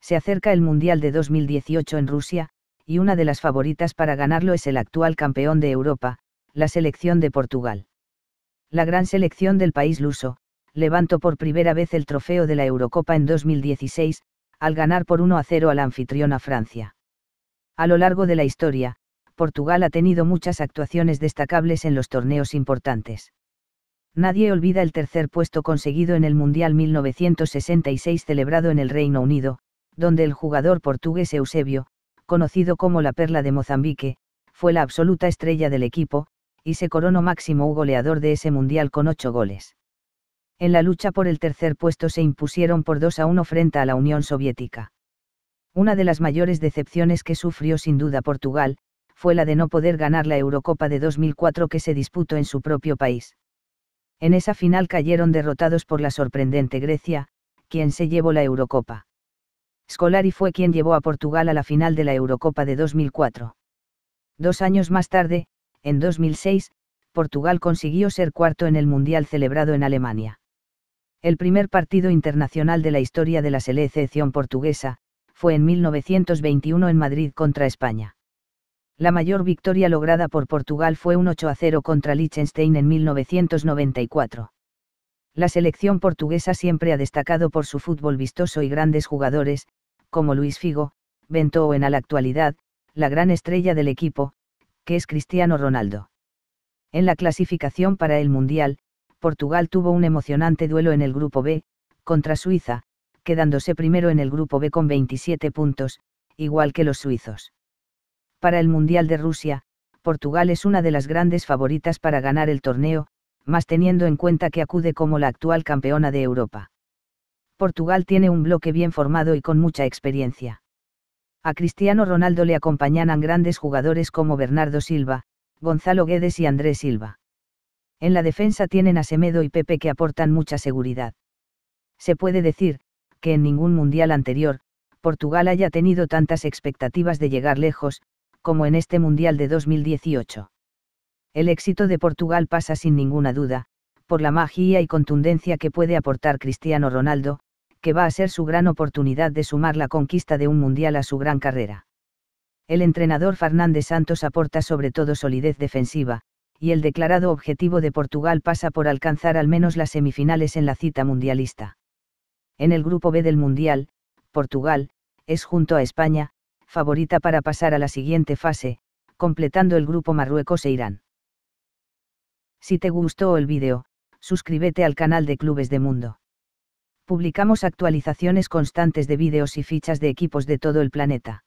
Se acerca el Mundial de 2018 en Rusia, y una de las favoritas para ganarlo es el actual campeón de Europa, la selección de Portugal. La gran selección del país luso, levantó por primera vez el trofeo de la Eurocopa en 2016, al ganar por 1 a 0 al anfitrión a Francia. A lo largo de la historia, Portugal ha tenido muchas actuaciones destacables en los torneos importantes. Nadie olvida el tercer puesto conseguido en el Mundial 1966 celebrado en el Reino Unido, donde el jugador portugués Eusebio, conocido como la Perla de Mozambique, fue la absoluta estrella del equipo, y se coronó máximo goleador de ese Mundial con ocho goles. En la lucha por el tercer puesto se impusieron por 2 a 1 frente a la Unión Soviética. Una de las mayores decepciones que sufrió sin duda Portugal, fue la de no poder ganar la Eurocopa de 2004 que se disputó en su propio país. En esa final cayeron derrotados por la sorprendente Grecia, quien se llevó la Eurocopa. Scolari fue quien llevó a Portugal a la final de la Eurocopa de 2004. Dos años más tarde, en 2006, Portugal consiguió ser cuarto en el Mundial celebrado en Alemania. El primer partido internacional de la historia de la selección portuguesa, fue en 1921 en Madrid contra España. La mayor victoria lograda por Portugal fue un 8 a 0 contra Liechtenstein en 1994. La selección portuguesa siempre ha destacado por su fútbol vistoso y grandes jugadores, como Luis Figo, Bento o en la actualidad, la gran estrella del equipo, que es Cristiano Ronaldo. En la clasificación para el Mundial, Portugal tuvo un emocionante duelo en el Grupo B, contra Suiza, quedándose primero en el grupo B con 27 puntos, igual que los suizos. Para el Mundial de Rusia, Portugal es una de las grandes favoritas para ganar el torneo, más teniendo en cuenta que acude como la actual campeona de Europa. Portugal tiene un bloque bien formado y con mucha experiencia. A Cristiano Ronaldo le acompañan grandes jugadores como Bernardo Silva, Gonzalo Guedes y Andrés Silva. En la defensa tienen a Semedo y Pepe que aportan mucha seguridad. Se puede decir, que en ningún mundial anterior, Portugal haya tenido tantas expectativas de llegar lejos, como en este mundial de 2018. El éxito de Portugal pasa sin ninguna duda, por la magia y contundencia que puede aportar Cristiano Ronaldo, que va a ser su gran oportunidad de sumar la conquista de un mundial a su gran carrera. El entrenador Fernández Santos aporta sobre todo solidez defensiva, y el declarado objetivo de Portugal pasa por alcanzar al menos las semifinales en la cita mundialista. En el grupo B del Mundial, Portugal, es junto a España, favorita para pasar a la siguiente fase, completando el grupo Marruecos e Irán. Si te gustó el vídeo, suscríbete al canal de Clubes de Mundo. Publicamos actualizaciones constantes de vídeos y fichas de equipos de todo el planeta.